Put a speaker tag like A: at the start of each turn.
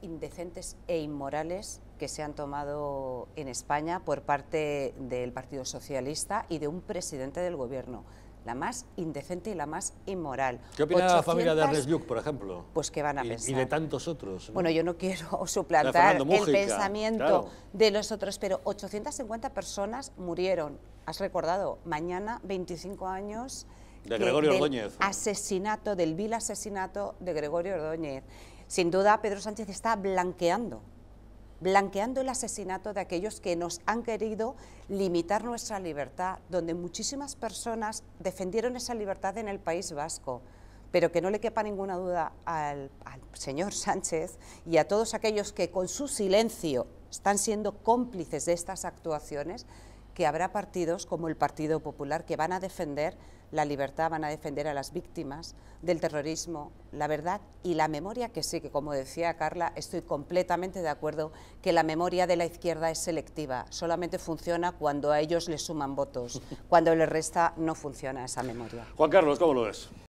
A: indecentes e inmorales que se han tomado en España por parte del Partido Socialista y de un presidente del gobierno. La más indecente y la más inmoral. ¿Qué opina la familia de Arles por ejemplo? Pues que van a pensar.
B: Y de tantos otros. Bueno, yo
A: no quiero suplantar el pensamiento de los otros, pero 850 personas murieron. Has recordado, mañana 25 años de Gregorio Ordóñez. Asesinato, del vil asesinato de Gregorio Ordóñez. Sin duda, Pedro Sánchez está blanqueando, blanqueando el asesinato de aquellos que nos han querido limitar nuestra libertad, donde muchísimas personas defendieron esa libertad en el País Vasco. Pero que no le quepa ninguna duda al, al señor Sánchez y a todos aquellos que con su silencio están siendo cómplices de estas actuaciones, que habrá partidos como el Partido Popular que van a defender la libertad, van a defender a las víctimas del terrorismo, la verdad y la memoria, que sí, que como decía Carla, estoy completamente de acuerdo que la memoria de la izquierda es selectiva, solamente funciona cuando a ellos les suman votos, cuando les resta no funciona esa memoria.
B: Juan Carlos, ¿cómo lo ves?